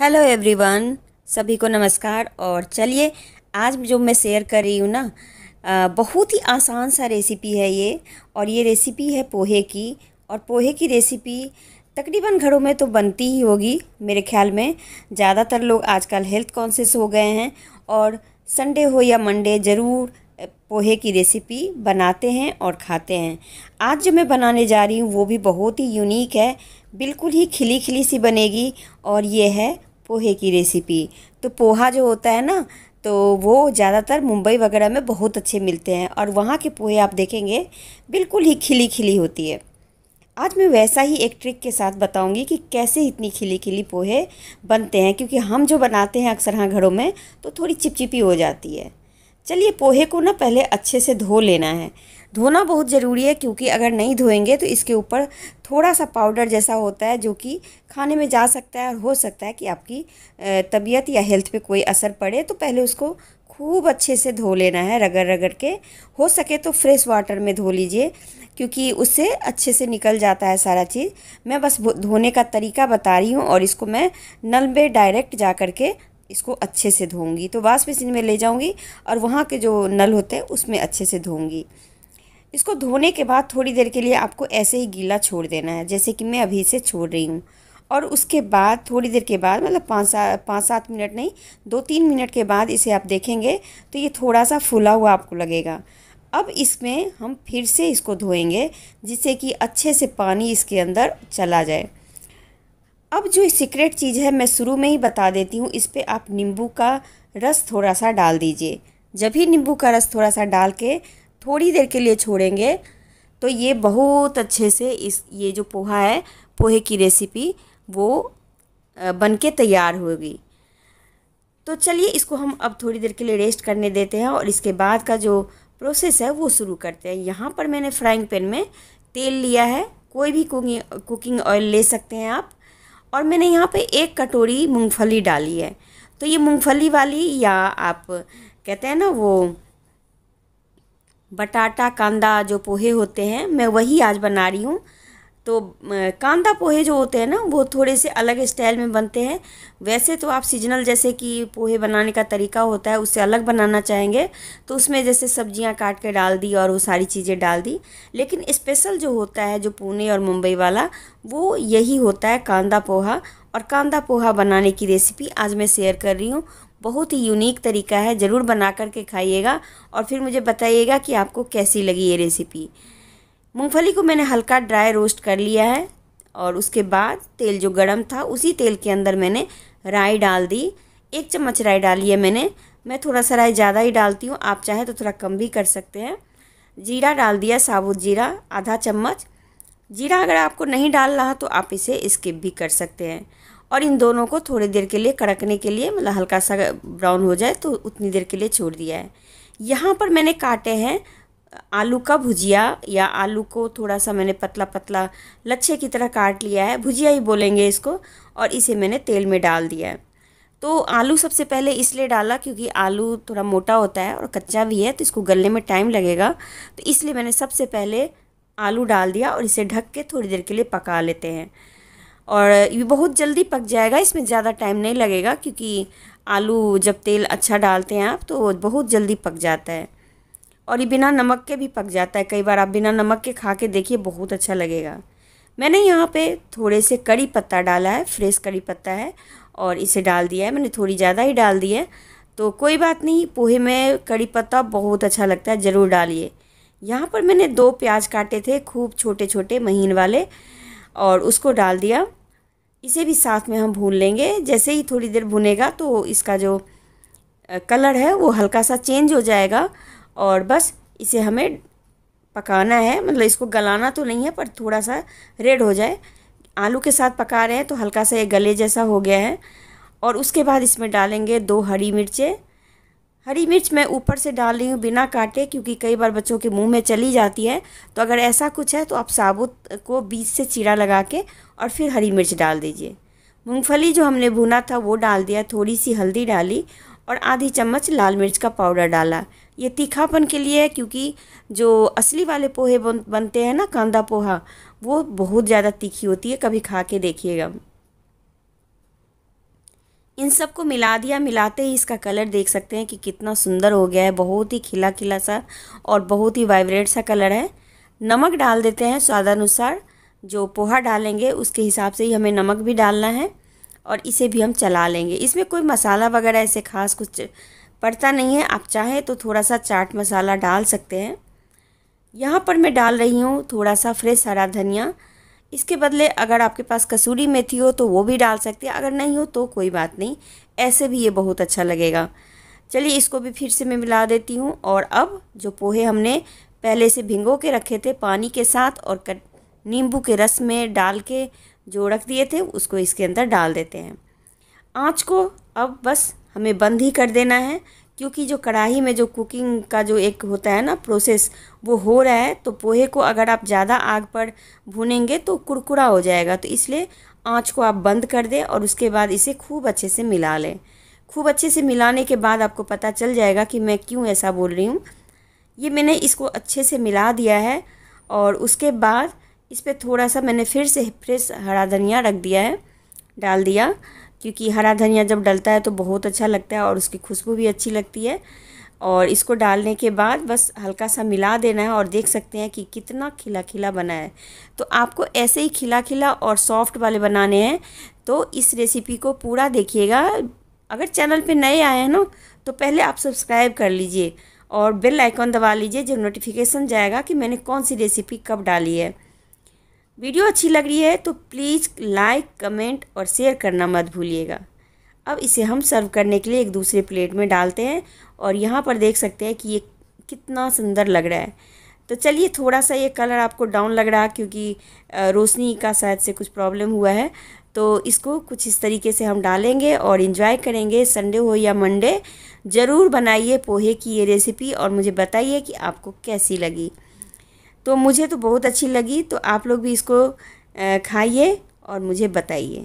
hello everyone सभी को नमस्कार और चलिए आज जो मैं शेयर कर रही हूँ ना बहुत ही आसान सा रेसिपी है ये और ये रेसिपी है पोहे की और पोहे की रेसिपी तकरीबन घरों में तो बनती ही होगी मेरे ख्याल में ज़्यादातर लोग आजकल हेल्थ कॉन्शियस हो गए हैं और संडे हो या मंडे ज़रूर पोहे की रेसिपी बनाते हैं और खाते हैं आज जो मैं बनाने जा रही हूँ वो भी बहुत ही यूनिक है बिल्कुल ही खिली खिली सी बनेगी और ये है पोहे की रेसिपी तो पोहा जो होता है ना तो वो ज़्यादातर मुंबई वगैरह में बहुत अच्छे मिलते हैं और वहाँ के पोहे आप देखेंगे बिल्कुल ही खिली खिली होती है आज मैं वैसा ही एक ट्रिक के साथ बताऊंगी कि कैसे इतनी खिली खिली पोहे बनते हैं क्योंकि हम जो बनाते हैं अक्सर हाँ घरों में तो थोड़ी चिपचिपी हो जाती है चलिए पोहे को ना पहले अच्छे से धो लेना है धोना बहुत ज़रूरी है क्योंकि अगर नहीं धोएंगे तो इसके ऊपर थोड़ा सा पाउडर जैसा होता है जो कि खाने में जा सकता है और हो सकता है कि आपकी तबीयत या हेल्थ पे कोई असर पड़े तो पहले उसको खूब अच्छे से धो लेना है रगड़ रगड़ के हो सके तो फ्रेश वाटर में धो लीजिए क्योंकि उससे अच्छे से निकल जाता है सारा चीज़ मैं बस धोने का तरीका बता रही हूँ और इसको मैं नल में डायरेक्ट जा कर के इसको अच्छे से धोऊंगी तो वाश मशीन में ले जाऊंगी और वहाँ के जो नल होते हैं उसमें अच्छे से धोऊंगी इसको धोने के बाद थोड़ी देर के लिए आपको ऐसे ही गीला छोड़ देना है जैसे कि मैं अभी से छोड़ रही हूँ और उसके बाद थोड़ी देर के बाद मतलब पाँच सात पाँच सात मिनट नहीं दो तीन मिनट के बाद इसे आप देखेंगे तो ये थोड़ा सा फूला हुआ आपको लगेगा अब इसमें हम फिर से इसको धोएंगे जिससे कि अच्छे से पानी इसके अंदर चला जाए अब जो सीक्रेट चीज़ है मैं शुरू में ही बता देती हूँ इस पर आप नींबू का रस थोड़ा सा डाल दीजिए जब ही नींबू का रस थोड़ा सा डाल के थोड़ी देर के लिए छोड़ेंगे तो ये बहुत अच्छे से इस ये जो पोहा है पोहे की रेसिपी वो बन के तैयार होगी तो चलिए इसको हम अब थोड़ी देर के लिए रेस्ट करने देते हैं और इसके बाद का जो प्रोसेस है वो शुरू करते हैं यहाँ पर मैंने फ्राइंग पैन में तेल लिया है कोई भी कुकिंग कुकिंग ऑयल ले सकते हैं आप और मैंने यहाँ पे एक कटोरी मूंगफली डाली है तो ये मूंगफली वाली या आप कहते हैं ना वो बटाटा कांदा जो पोहे होते हैं मैं वही आज बना रही हूँ तो कांदा पोहे जो होते हैं ना वो थोड़े से अलग स्टाइल में बनते हैं वैसे तो आप सीजनल जैसे कि पोहे बनाने का तरीका होता है उससे अलग बनाना चाहेंगे तो उसमें जैसे सब्जियां काट के डाल दी और वो सारी चीज़ें डाल दी लेकिन स्पेशल जो होता है जो पुणे और मुंबई वाला वो यही होता है कांदा पोहा और कांदा पोहा बनाने की रेसिपी आज मैं शेयर कर रही हूँ बहुत ही यूनिक तरीका है ज़रूर बना कर के खाइएगा और फिर मुझे बताइएगा कि आपको कैसी लगी ये रेसिपी मूंगफली को मैंने हल्का ड्राई रोस्ट कर लिया है और उसके बाद तेल जो गरम था उसी तेल के अंदर मैंने राई डाल दी एक चम्मच राई डाली है मैंने मैं थोड़ा सा राई ज़्यादा ही डालती हूँ आप चाहें तो थोड़ा कम भी कर सकते हैं जीरा डाल दिया साबुत जीरा आधा चम्मच जीरा अगर आपको नहीं डाल रहा तो आप इसे स्किप भी कर सकते हैं और इन दोनों को थोड़ी देर के लिए कड़कने के लिए मतलब हल्का सा ब्राउन हो जाए तो उतनी देर के लिए छोड़ दिया है यहाँ पर मैंने काटे हैं आलू का भुजिया या आलू को थोड़ा सा मैंने पतला पतला लच्छे की तरह काट लिया है भुजिया ही बोलेंगे इसको और इसे मैंने तेल में डाल दिया है तो आलू सबसे पहले इसलिए डाला क्योंकि आलू थोड़ा मोटा होता है और कच्चा भी है तो इसको गलने में टाइम लगेगा तो इसलिए मैंने सबसे पहले आलू डाल दिया और इसे ढक के थोड़ी देर के लिए पका लेते हैं और ये बहुत जल्दी पक जाएगा इसमें ज़्यादा टाइम नहीं लगेगा क्योंकि आलू जब तेल अच्छा डालते हैं आप तो बहुत जल्दी पक जाता है और ये बिना नमक के भी पक जाता है कई बार आप बिना नमक के खा के देखिए बहुत अच्छा लगेगा मैंने यहाँ पे थोड़े से कड़ी पत्ता डाला है फ्रेश कड़ी पत्ता है और इसे डाल दिया है मैंने थोड़ी ज़्यादा ही डाल दी है तो कोई बात नहीं पोहे में कड़ी पत्ता बहुत अच्छा लगता है ज़रूर डालिए यहाँ पर मैंने दो प्याज काटे थे खूब छोटे छोटे महीन वाले और उसको डाल दिया इसे भी साथ में हम भून लेंगे जैसे ही थोड़ी देर भुनेगा तो इसका जो कलर है वो हल्का सा चेंज हो जाएगा और बस इसे हमें पकाना है मतलब इसको गलाना तो नहीं है पर थोड़ा सा रेड हो जाए आलू के साथ पका रहे हैं तो हल्का सा ये गले जैसा हो गया है और उसके बाद इसमें डालेंगे दो हरी मिर्चें हरी मिर्च मैं ऊपर से डाल रही हूँ बिना काटे क्योंकि कई बार बच्चों के मुंह में चली जाती है तो अगर ऐसा कुछ है तो आप साबुत को बीच से चीरा लगा के और फिर हरी मिर्च डाल दीजिए मूँगफली जो हमने भुना था वो डाल दिया थोड़ी सी हल्दी डाली और आधी चम्मच लाल मिर्च का पाउडर डाला ये तीखापन के लिए है क्योंकि जो असली वाले पोहे बन, बनते हैं ना कांदा पोहा वो बहुत ज़्यादा तीखी होती है कभी खा के देखिएगा इन सबको मिला दिया मिलाते ही इसका कलर देख सकते हैं कि कितना सुंदर हो गया है बहुत ही खिला खिला सा और बहुत ही वाइब्रेट सा कलर है नमक डाल देते हैं स्वादानुसार जो पोहा डालेंगे उसके हिसाब से ही हमें नमक भी डालना है और इसे भी हम चला लेंगे इसमें कोई मसाला वगैरह ऐसे खास कुछ पड़ता नहीं है आप चाहें तो थोड़ा सा चाट मसाला डाल सकते हैं यहाँ पर मैं डाल रही हूँ थोड़ा सा फ्रेश हरा धनिया इसके बदले अगर आपके पास कसूरी मेथी हो तो वो भी डाल सकते हैं अगर नहीं हो तो कोई बात नहीं ऐसे भी ये बहुत अच्छा लगेगा चलिए इसको भी फिर से मैं मिला देती हूँ और अब जो पोहे हमने पहले से भिंगो के रखे थे पानी के साथ और नींबू के रस में डाल के जो रख दिए थे उसको इसके अंदर डाल देते हैं आँच को अब बस हमें बंद ही कर देना है क्योंकि जो कढ़ाई में जो कुकिंग का जो एक होता है ना प्रोसेस वो हो रहा है तो पोहे को अगर आप ज़्यादा आग पर भूनेंगे तो कुरकुरा हो जाएगा तो इसलिए आँच को आप बंद कर दें और उसके बाद इसे खूब अच्छे से मिला लें खूब अच्छे से मिलाने के बाद आपको पता चल जाएगा कि मैं क्यों ऐसा बोल रही हूँ ये मैंने इसको अच्छे से मिला दिया है और उसके बाद इस पर थोड़ा सा मैंने फिर से फ्रेश हरा धनिया रख दिया है डाल दिया क्योंकि हरा धनिया जब डलता है तो बहुत अच्छा लगता है और उसकी खुशबू भी अच्छी लगती है और इसको डालने के बाद बस हल्का सा मिला देना है और देख सकते हैं कि कितना खिला खिला बना है तो आपको ऐसे ही खिला खिला और सॉफ्ट वाले बनाने हैं तो इस रेसिपी को पूरा देखिएगा अगर चैनल पे नए आए हैं ना तो पहले आप सब्सक्राइब कर लीजिए और बेल आइकॉन दबा लीजिए जब नोटिफिकेशन जाएगा कि मैंने कौन सी रेसिपी कब डाली है वीडियो अच्छी लग रही है तो प्लीज़ लाइक कमेंट और शेयर करना मत भूलिएगा अब इसे हम सर्व करने के लिए एक दूसरे प्लेट में डालते हैं और यहाँ पर देख सकते हैं कि ये कितना सुंदर लग रहा है तो चलिए थोड़ा सा ये कलर आपको डाउन लग रहा है क्योंकि रोशनी का शायद से कुछ प्रॉब्लम हुआ है तो इसको कुछ इस तरीके से हम डालेंगे और इन्जॉय करेंगे संडे हो या मंडे ज़रूर बनाइए पोहे की ये रेसिपी और मुझे बताइए कि आपको कैसी लगी तो मुझे तो बहुत अच्छी लगी तो आप लोग भी इसको खाइए और मुझे बताइए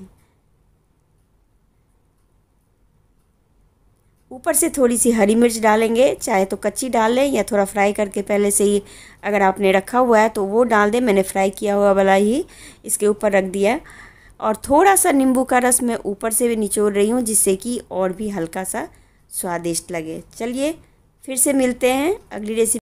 ऊपर से थोड़ी सी हरी मिर्च डालेंगे चाहे तो कच्ची डाल लें या थोड़ा फ्राई करके पहले से ही अगर आपने रखा हुआ है तो वो डाल दें मैंने फ्राई किया हुआ वाला ही इसके ऊपर रख दिया और थोड़ा सा नींबू का रस मैं ऊपर से भी निचोड़ रही हूँ जिससे कि और भी हल्का सा स्वादिष्ट लगे चलिए फिर से मिलते हैं अगली रेसिपी